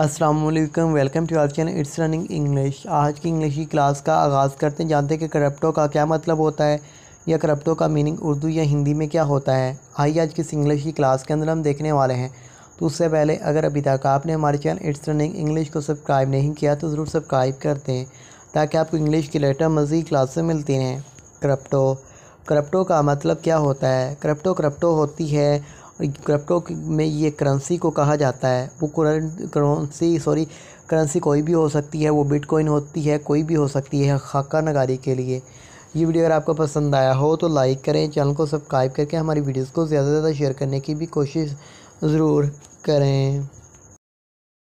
Aslam welcome to our channel it's running English आज की English की क्लास का आगाज़ करते हैं जानते हैं कि करप्टो का क्या मतलब होता है या करप्टो का मीनिंग उर्दू या हिंदी में क्या होता है आइए आज किस इंग्लिश की क्लास के अंदर हम देखने वाले हैं तो उससे पहले अगर अभी तक आपने हमारे चैनल इट्स रनिंग इंग्लिश को सब्सक्राइब नहीं किया तो ज़रूर सब्सक्राइब कर दें ताकि आपको इंग्लिश की लेटर मज़ीद क्लासें मिलती रहें करप्टो करप्टो का मतलब क्या होता है करप्टो करप्टो होती है क्रिप्टो में ये करेंसी को कहा जाता है वो करेंसी सॉरी करेंसी कोई भी हो सकती है वो बिटकॉइन होती है कोई भी हो सकती है खाका नगारी के लिए ये वीडियो अगर आपको पसंद आया हो तो लाइक करें चैनल को सब्सक्राइब करके हमारी वीडियोस को ज़्यादा से ज़्यादा शेयर करने की भी कोशिश ज़रूर करें